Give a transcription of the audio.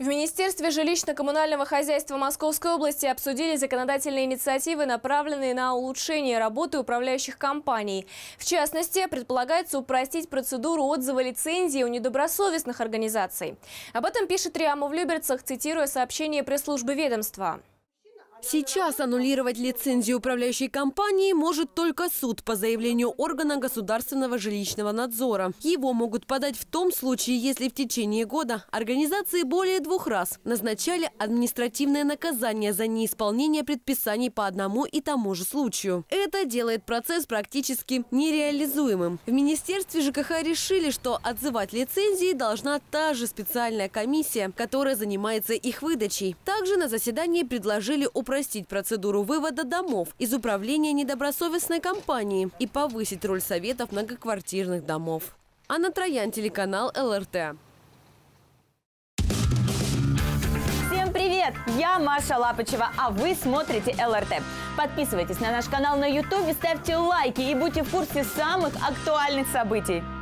В Министерстве жилищно-коммунального хозяйства Московской области обсудили законодательные инициативы, направленные на улучшение работы управляющих компаний. В частности, предполагается упростить процедуру отзыва лицензии у недобросовестных организаций. Об этом пишет Риама в Люберцах, цитируя сообщение пресс-службы ведомства. Сейчас аннулировать лицензию управляющей компании может только суд по заявлению органа государственного жилищного надзора. Его могут подать в том случае, если в течение года организации более двух раз назначали административное наказание за неисполнение предписаний по одному и тому же случаю. Это делает процесс практически нереализуемым. В Министерстве ЖКХ решили, что отзывать лицензии должна та же специальная комиссия, которая занимается их выдачей. Также на заседании предложили управление упростить процедуру вывода домов из управления недобросовестной компанией и повысить роль советов многоквартирных домов. Анна Троян, телеканал ЛРТ. Всем привет! Я Маша Лапочева, а вы смотрите ЛРТ. Подписывайтесь на наш канал на YouTube, ставьте лайки и будьте в курсе самых актуальных событий.